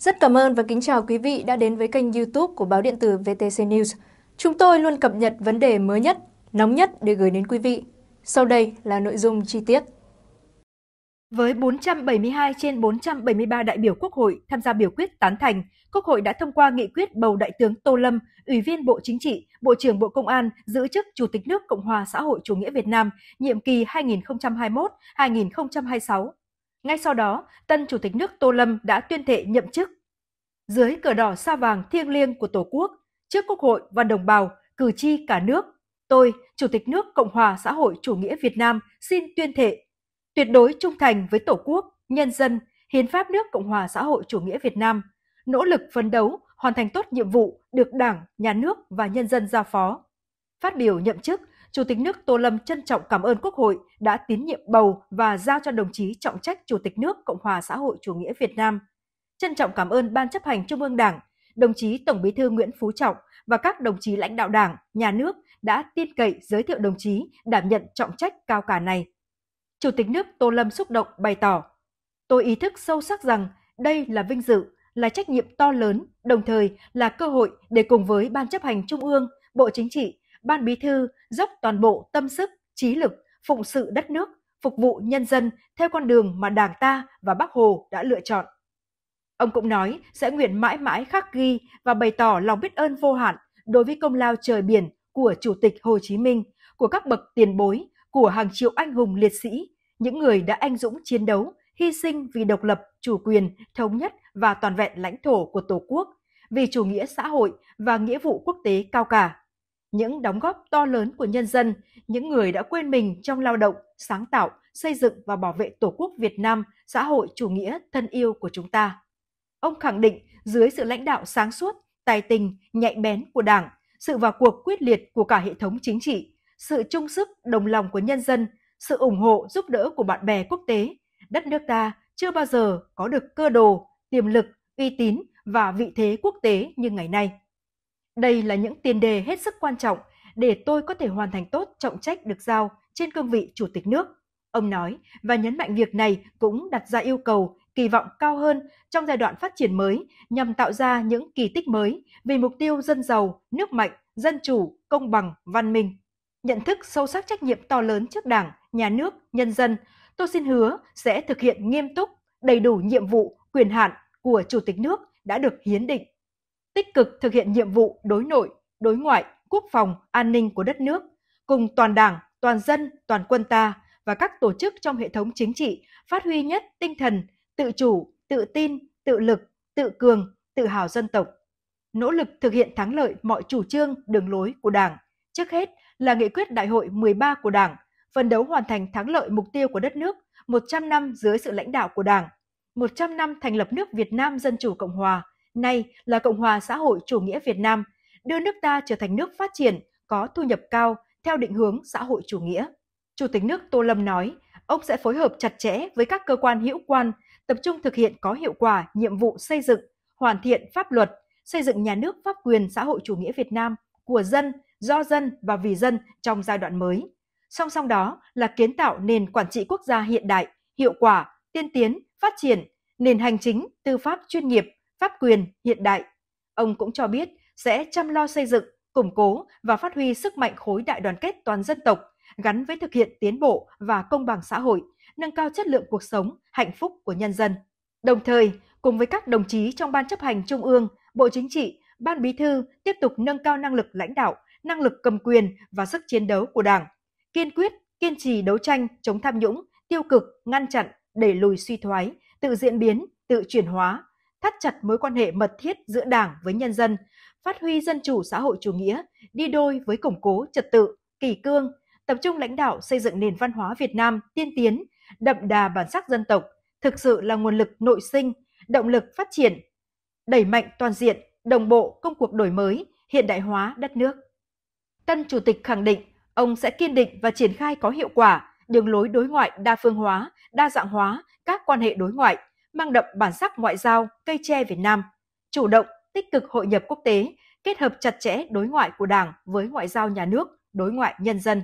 Rất cảm ơn và kính chào quý vị đã đến với kênh youtube của báo điện tử VTC News. Chúng tôi luôn cập nhật vấn đề mới nhất, nóng nhất để gửi đến quý vị. Sau đây là nội dung chi tiết. Với 472 trên 473 đại biểu Quốc hội tham gia biểu quyết tán thành, Quốc hội đã thông qua nghị quyết bầu Đại tướng Tô Lâm, Ủy viên Bộ Chính trị, Bộ trưởng Bộ Công an giữ chức Chủ tịch nước Cộng hòa xã hội chủ nghĩa Việt Nam nhiệm kỳ 2021-2026. Ngay sau đó, tân Chủ tịch nước Tô Lâm đã tuyên thệ nhậm chức dưới cờ đỏ sao vàng thiêng liêng của Tổ quốc, trước Quốc hội và đồng bào, cử tri cả nước, tôi, Chủ tịch nước Cộng hòa xã hội chủ nghĩa Việt Nam xin tuyên thệ tuyệt đối trung thành với Tổ quốc, nhân dân, hiến pháp nước Cộng hòa xã hội chủ nghĩa Việt Nam, nỗ lực phấn đấu, hoàn thành tốt nhiệm vụ được Đảng, Nhà nước và nhân dân giao phó. Phát biểu nhậm chức, Chủ tịch nước Tô Lâm trân trọng cảm ơn Quốc hội đã tín nhiệm bầu và giao cho đồng chí trọng trách Chủ tịch nước Cộng hòa xã hội chủ nghĩa Việt Nam – trân trọng cảm ơn Ban chấp hành Trung ương Đảng, đồng chí Tổng Bí thư Nguyễn Phú Trọng và các đồng chí lãnh đạo Đảng, nhà nước đã tin cậy giới thiệu đồng chí đảm nhận trọng trách cao cả này. Chủ tịch nước Tô Lâm xúc động bày tỏ, tôi ý thức sâu sắc rằng đây là vinh dự, là trách nhiệm to lớn, đồng thời là cơ hội để cùng với Ban chấp hành Trung ương, Bộ Chính trị, Ban Bí thư dốc toàn bộ tâm sức, trí lực, phụng sự đất nước, phục vụ nhân dân theo con đường mà Đảng ta và Bác Hồ đã lựa chọn. Ông cũng nói sẽ nguyện mãi mãi khắc ghi và bày tỏ lòng biết ơn vô hạn đối với công lao trời biển của Chủ tịch Hồ Chí Minh, của các bậc tiền bối, của hàng triệu anh hùng liệt sĩ, những người đã anh dũng chiến đấu, hy sinh vì độc lập, chủ quyền, thống nhất và toàn vẹn lãnh thổ của Tổ quốc, vì chủ nghĩa xã hội và nghĩa vụ quốc tế cao cả. Những đóng góp to lớn của nhân dân, những người đã quên mình trong lao động, sáng tạo, xây dựng và bảo vệ Tổ quốc Việt Nam, xã hội chủ nghĩa thân yêu của chúng ta. Ông khẳng định dưới sự lãnh đạo sáng suốt, tài tình, nhạy bén của Đảng, sự vào cuộc quyết liệt của cả hệ thống chính trị, sự trung sức, đồng lòng của nhân dân, sự ủng hộ giúp đỡ của bạn bè quốc tế, đất nước ta chưa bao giờ có được cơ đồ, tiềm lực, uy tín và vị thế quốc tế như ngày nay. Đây là những tiền đề hết sức quan trọng để tôi có thể hoàn thành tốt trọng trách được giao trên cương vị chủ tịch nước, ông nói và nhấn mạnh việc này cũng đặt ra yêu cầu kỳ vọng cao hơn trong giai đoạn phát triển mới nhằm tạo ra những kỳ tích mới vì mục tiêu dân giàu, nước mạnh, dân chủ, công bằng, văn minh. Nhận thức sâu sắc trách nhiệm to lớn trước Đảng, nhà nước, nhân dân, tôi xin hứa sẽ thực hiện nghiêm túc, đầy đủ nhiệm vụ, quyền hạn của Chủ tịch nước đã được hiến định. Tích cực thực hiện nhiệm vụ đối nội, đối ngoại, quốc phòng, an ninh của đất nước, cùng toàn đảng, toàn dân, toàn quân ta và các tổ chức trong hệ thống chính trị phát huy nhất tinh thần tự chủ, tự tin, tự lực, tự cường, tự hào dân tộc. Nỗ lực thực hiện thắng lợi mọi chủ trương, đường lối của Đảng, trước hết là nghị quyết Đại hội 13 của Đảng, phấn đấu hoàn thành thắng lợi mục tiêu của đất nước 100 năm dưới sự lãnh đạo của Đảng, 100 năm thành lập nước Việt Nam Dân Chủ Cộng Hòa, nay là Cộng hòa xã hội chủ nghĩa Việt Nam, đưa nước ta trở thành nước phát triển, có thu nhập cao theo định hướng xã hội chủ nghĩa. Chủ tịch nước Tô Lâm nói, ông sẽ phối hợp chặt chẽ với các cơ quan hữu quan tập trung thực hiện có hiệu quả nhiệm vụ xây dựng, hoàn thiện pháp luật, xây dựng nhà nước pháp quyền xã hội chủ nghĩa Việt Nam của dân, do dân và vì dân trong giai đoạn mới. Song song đó là kiến tạo nền quản trị quốc gia hiện đại, hiệu quả, tiên tiến, phát triển, nền hành chính, tư pháp chuyên nghiệp, pháp quyền hiện đại. Ông cũng cho biết sẽ chăm lo xây dựng, củng cố và phát huy sức mạnh khối đại đoàn kết toàn dân tộc gắn với thực hiện tiến bộ và công bằng xã hội – nâng cao chất lượng cuộc sống, hạnh phúc của nhân dân. Đồng thời, cùng với các đồng chí trong Ban chấp hành Trung ương, Bộ Chính trị, Ban Bí thư tiếp tục nâng cao năng lực lãnh đạo, năng lực cầm quyền và sức chiến đấu của Đảng, kiên quyết, kiên trì đấu tranh chống tham nhũng, tiêu cực, ngăn chặn, đẩy lùi suy thoái, tự diễn biến, tự chuyển hóa, thắt chặt mối quan hệ mật thiết giữa Đảng với nhân dân, phát huy dân chủ xã hội chủ nghĩa đi đôi với củng cố trật tự, kỷ cương, tập trung lãnh đạo xây dựng nền văn hóa Việt Nam tiên tiến, đậm đà bản sắc dân tộc, thực sự là nguồn lực nội sinh, động lực phát triển, đẩy mạnh toàn diện, đồng bộ công cuộc đổi mới, hiện đại hóa đất nước. Tân Chủ tịch khẳng định ông sẽ kiên định và triển khai có hiệu quả đường lối đối ngoại đa phương hóa, đa dạng hóa các quan hệ đối ngoại, mang đậm bản sắc ngoại giao cây tre Việt Nam, chủ động, tích cực hội nhập quốc tế, kết hợp chặt chẽ đối ngoại của Đảng với ngoại giao nhà nước, đối ngoại nhân dân.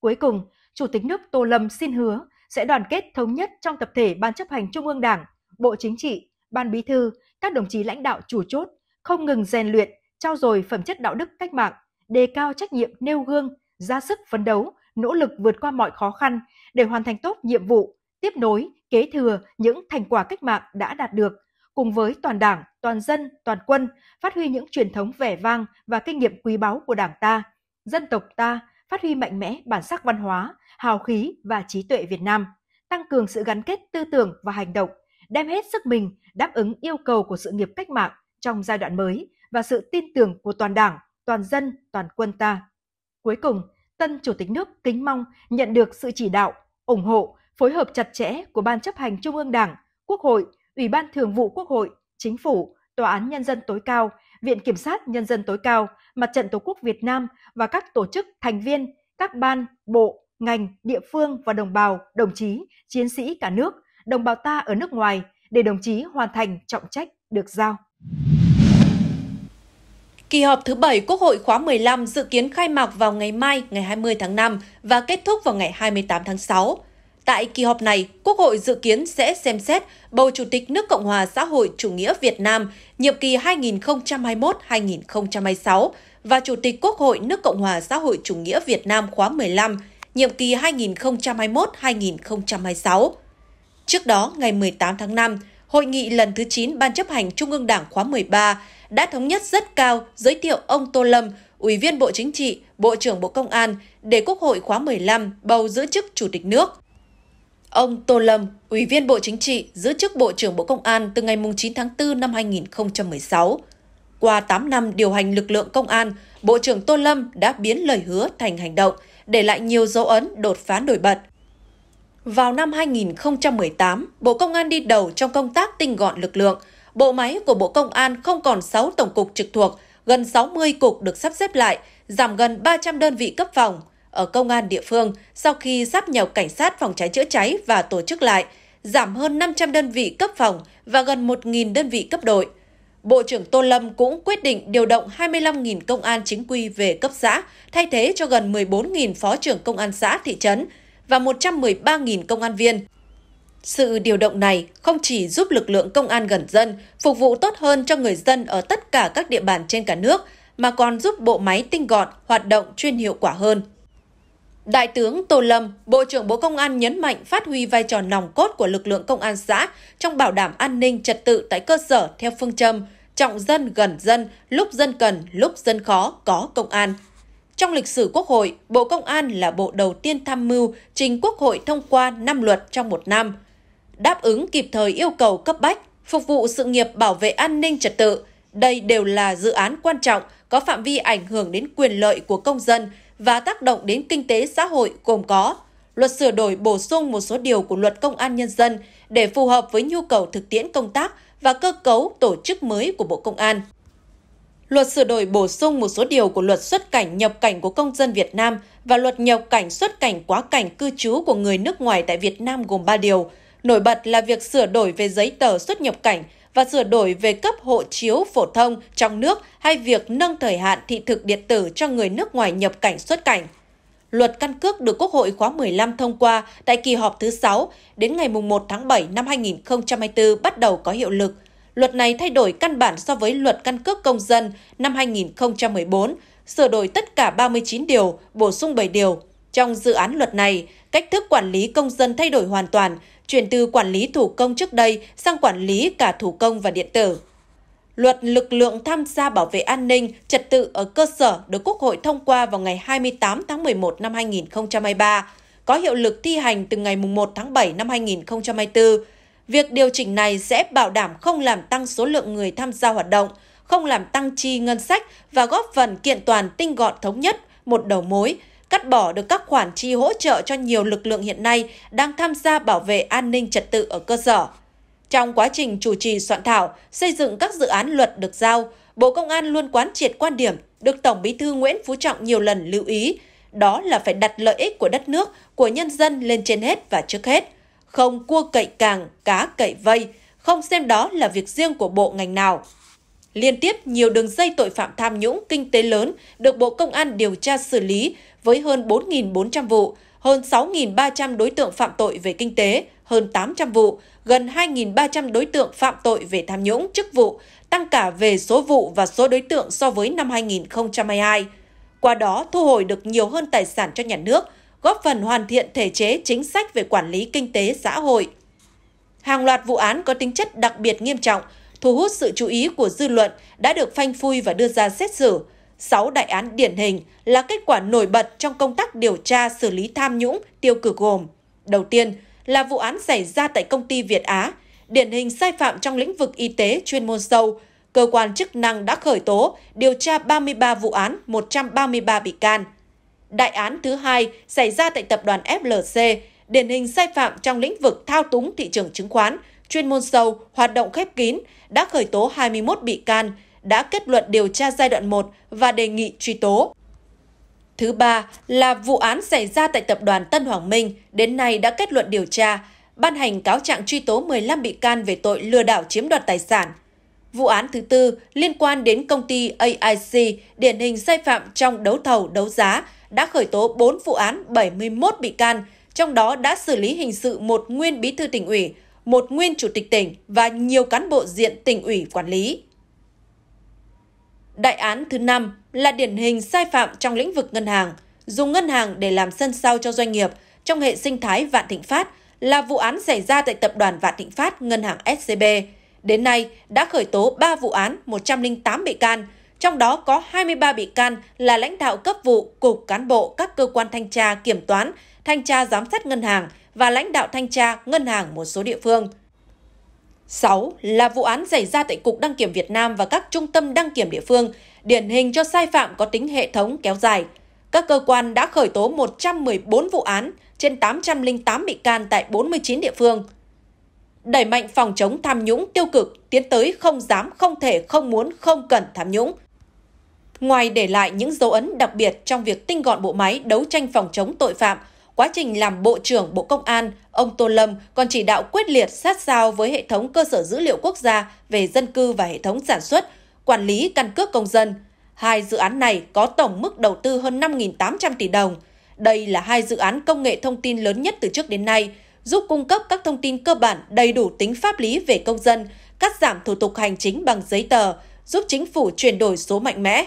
Cuối cùng, Chủ tịch nước Tô Lâm xin hứa sẽ đoàn kết thống nhất trong tập thể Ban chấp hành Trung ương Đảng, Bộ Chính trị, Ban Bí thư, các đồng chí lãnh đạo chủ chốt, không ngừng rèn luyện, trao dồi phẩm chất đạo đức cách mạng, đề cao trách nhiệm nêu gương, ra sức phấn đấu, nỗ lực vượt qua mọi khó khăn để hoàn thành tốt nhiệm vụ, tiếp nối, kế thừa những thành quả cách mạng đã đạt được, cùng với toàn đảng, toàn dân, toàn quân, phát huy những truyền thống vẻ vang và kinh nghiệm quý báu của đảng ta, dân tộc ta, phát huy mạnh mẽ bản sắc văn hóa, hào khí và trí tuệ Việt Nam, tăng cường sự gắn kết tư tưởng và hành động, đem hết sức mình đáp ứng yêu cầu của sự nghiệp cách mạng trong giai đoạn mới và sự tin tưởng của toàn Đảng, toàn dân, toàn quân ta. Cuối cùng, tân chủ tịch nước kính mong nhận được sự chỉ đạo, ủng hộ, phối hợp chặt chẽ của Ban chấp hành Trung ương Đảng, Quốc hội, Ủy ban Thường vụ Quốc hội, Chính phủ, Tòa án Nhân dân tối cao Viện Kiểm sát Nhân dân tối cao, Mặt trận Tổ quốc Việt Nam và các tổ chức thành viên, các ban, bộ, ngành, địa phương và đồng bào, đồng chí, chiến sĩ cả nước, đồng bào ta ở nước ngoài để đồng chí hoàn thành trọng trách được giao. Kỳ họp thứ 7 Quốc hội khóa 15 dự kiến khai mạc vào ngày mai, ngày 20 tháng 5 và kết thúc vào ngày 28 tháng 6. Tại kỳ họp này, Quốc hội dự kiến sẽ xem xét bầu Chủ tịch nước Cộng hòa xã hội chủ nghĩa Việt Nam nhiệm kỳ 2021-2026 và Chủ tịch Quốc hội nước Cộng hòa xã hội chủ nghĩa Việt Nam khóa 15 nhiệm kỳ 2021-2026. Trước đó, ngày 18 tháng 5, Hội nghị lần thứ 9 Ban chấp hành Trung ương Đảng khóa 13 đã thống nhất rất cao giới thiệu ông Tô Lâm, Ủy viên Bộ Chính trị, Bộ trưởng Bộ Công an để Quốc hội khóa 15 bầu giữ chức Chủ tịch nước. Ông Tô Lâm, Ủy viên Bộ Chính trị, giữ chức Bộ trưởng Bộ Công an từ ngày 9 tháng 4 năm 2016. Qua 8 năm điều hành lực lượng công an, Bộ trưởng Tô Lâm đã biến lời hứa thành hành động, để lại nhiều dấu ấn đột phá nổi bật. Vào năm 2018, Bộ Công an đi đầu trong công tác tinh gọn lực lượng. Bộ máy của Bộ Công an không còn 6 tổng cục trực thuộc, gần 60 cục được sắp xếp lại, giảm gần 300 đơn vị cấp phòng, ở công an địa phương sau khi sắp nhập cảnh sát phòng cháy chữa cháy và tổ chức lại, giảm hơn 500 đơn vị cấp phòng và gần 1.000 đơn vị cấp đội. Bộ trưởng Tô Lâm cũng quyết định điều động 25.000 công an chính quy về cấp xã, thay thế cho gần 14.000 phó trưởng công an xã thị trấn và 113.000 công an viên. Sự điều động này không chỉ giúp lực lượng công an gần dân, phục vụ tốt hơn cho người dân ở tất cả các địa bàn trên cả nước, mà còn giúp bộ máy tinh gọn, hoạt động chuyên hiệu quả hơn. Đại tướng Tô Lâm, Bộ trưởng Bộ Công an nhấn mạnh phát huy vai trò nòng cốt của lực lượng công an xã trong bảo đảm an ninh trật tự tại cơ sở theo phương châm trọng dân gần dân, lúc dân cần, lúc dân khó có công an. Trong lịch sử Quốc hội, Bộ Công an là bộ đầu tiên tham mưu trình Quốc hội thông qua 5 luật trong một năm, đáp ứng kịp thời yêu cầu cấp bách, phục vụ sự nghiệp bảo vệ an ninh trật tự. Đây đều là dự án quan trọng có phạm vi ảnh hưởng đến quyền lợi của công dân, và tác động đến kinh tế xã hội gồm có luật sửa đổi bổ sung một số điều của luật công an nhân dân để phù hợp với nhu cầu thực tiễn công tác và cơ cấu tổ chức mới của Bộ Công an. Luật sửa đổi bổ sung một số điều của luật xuất cảnh nhập cảnh của công dân Việt Nam và luật nhập cảnh xuất cảnh quá cảnh cư trú của người nước ngoài tại Việt Nam gồm 3 điều. Nổi bật là việc sửa đổi về giấy tờ xuất nhập cảnh – và sửa đổi về cấp hộ chiếu phổ thông trong nước hay việc nâng thời hạn thị thực điện tử cho người nước ngoài nhập cảnh xuất cảnh. Luật căn cước được Quốc hội khóa 15 thông qua tại kỳ họp thứ 6 đến ngày 1 tháng 7 năm 2024 bắt đầu có hiệu lực. Luật này thay đổi căn bản so với Luật căn cước công dân năm 2014, sửa đổi tất cả 39 điều, bổ sung 7 điều. Trong dự án luật này, cách thức quản lý công dân thay đổi hoàn toàn, chuyển từ quản lý thủ công trước đây sang quản lý cả thủ công và điện tử. Luật lực lượng tham gia bảo vệ an ninh, trật tự ở cơ sở được Quốc hội thông qua vào ngày 28 tháng 11 năm 2023, có hiệu lực thi hành từ ngày 1 tháng 7 năm 2024. Việc điều chỉnh này sẽ bảo đảm không làm tăng số lượng người tham gia hoạt động, không làm tăng chi ngân sách và góp phần kiện toàn tinh gọn thống nhất một đầu mối, cắt bỏ được các khoản chi hỗ trợ cho nhiều lực lượng hiện nay đang tham gia bảo vệ an ninh trật tự ở cơ sở. Trong quá trình chủ trì soạn thảo, xây dựng các dự án luật được giao, Bộ Công an luôn quán triệt quan điểm được Tổng Bí thư Nguyễn Phú Trọng nhiều lần lưu ý, đó là phải đặt lợi ích của đất nước, của nhân dân lên trên hết và trước hết, không cua cậy càng, cá cậy vây, không xem đó là việc riêng của bộ ngành nào, Liên tiếp nhiều đường dây tội phạm tham nhũng kinh tế lớn được Bộ Công an điều tra xử lý với hơn 4.400 vụ, hơn 6.300 đối tượng phạm tội về kinh tế, hơn 800 vụ, gần 2.300 đối tượng phạm tội về tham nhũng chức vụ, tăng cả về số vụ và số đối tượng so với năm 2022. Qua đó thu hồi được nhiều hơn tài sản cho nhà nước, góp phần hoàn thiện thể chế chính sách về quản lý kinh tế xã hội. Hàng loạt vụ án có tính chất đặc biệt nghiêm trọng – thu hút sự chú ý của dư luận đã được phanh phui và đưa ra xét xử. 6 đại án điển hình là kết quả nổi bật trong công tác điều tra xử lý tham nhũng tiêu cực gồm Đầu tiên là vụ án xảy ra tại công ty Việt Á, điển hình sai phạm trong lĩnh vực y tế chuyên môn sâu. Cơ quan chức năng đã khởi tố, điều tra 33 vụ án, 133 bị can. Đại án thứ hai xảy ra tại tập đoàn FLC, điển hình sai phạm trong lĩnh vực thao túng thị trường chứng khoán, chuyên môn sâu, hoạt động khép kín, đã khởi tố 21 bị can, đã kết luận điều tra giai đoạn 1 và đề nghị truy tố. Thứ ba là vụ án xảy ra tại tập đoàn Tân Hoàng Minh, đến nay đã kết luận điều tra, ban hành cáo trạng truy tố 15 bị can về tội lừa đảo chiếm đoạt tài sản. Vụ án thứ tư liên quan đến công ty AIC, điển hình sai phạm trong đấu thầu, đấu giá, đã khởi tố 4 vụ án 71 bị can, trong đó đã xử lý hình sự một nguyên bí thư tỉnh ủy, một nguyên chủ tịch tỉnh và nhiều cán bộ diện tỉnh ủy quản lý. Đại án thứ 5 là điển hình sai phạm trong lĩnh vực ngân hàng, dùng ngân hàng để làm sân sau cho doanh nghiệp trong hệ sinh thái Vạn Thịnh Phát là vụ án xảy ra tại tập đoàn Vạn Thịnh Phát ngân hàng SCB. Đến nay đã khởi tố 3 vụ án 108 bị can, trong đó có 23 bị can là lãnh đạo cấp vụ, cục cán bộ các cơ quan thanh tra kiểm toán, thanh tra giám sát ngân hàng – và lãnh đạo thanh tra, ngân hàng một số địa phương. 6. Là vụ án xảy ra tại Cục Đăng kiểm Việt Nam và các trung tâm đăng kiểm địa phương, điển hình cho sai phạm có tính hệ thống kéo dài. Các cơ quan đã khởi tố 114 vụ án trên 808 bị can tại 49 địa phương. Đẩy mạnh phòng chống tham nhũng tiêu cực, tiến tới không dám, không thể, không muốn, không cần tham nhũng. Ngoài để lại những dấu ấn đặc biệt trong việc tinh gọn bộ máy đấu tranh phòng chống tội phạm, Quá trình làm Bộ trưởng Bộ Công an, ông Tô Lâm còn chỉ đạo quyết liệt sát sao với hệ thống cơ sở dữ liệu quốc gia về dân cư và hệ thống sản xuất, quản lý căn cước công dân. Hai dự án này có tổng mức đầu tư hơn 5.800 tỷ đồng. Đây là hai dự án công nghệ thông tin lớn nhất từ trước đến nay, giúp cung cấp các thông tin cơ bản đầy đủ tính pháp lý về công dân, cắt giảm thủ tục hành chính bằng giấy tờ, giúp chính phủ chuyển đổi số mạnh mẽ.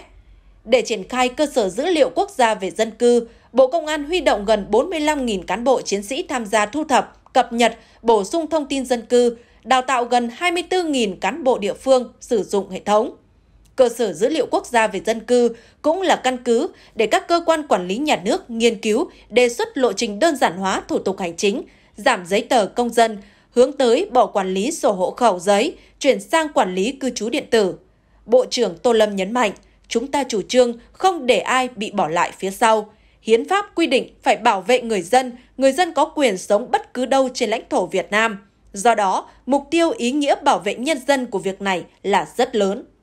Để triển khai cơ sở dữ liệu quốc gia về dân cư, Bộ Công an huy động gần 45.000 cán bộ chiến sĩ tham gia thu thập, cập nhật, bổ sung thông tin dân cư, đào tạo gần 24.000 cán bộ địa phương sử dụng hệ thống. Cơ sở dữ liệu quốc gia về dân cư cũng là căn cứ để các cơ quan quản lý nhà nước nghiên cứu, đề xuất lộ trình đơn giản hóa thủ tục hành chính, giảm giấy tờ công dân, hướng tới bỏ quản lý sổ hộ khẩu giấy, chuyển sang quản lý cư trú điện tử. Bộ trưởng Tô Lâm nhấn mạnh, Chúng ta chủ trương không để ai bị bỏ lại phía sau. Hiến pháp quy định phải bảo vệ người dân, người dân có quyền sống bất cứ đâu trên lãnh thổ Việt Nam. Do đó, mục tiêu ý nghĩa bảo vệ nhân dân của việc này là rất lớn.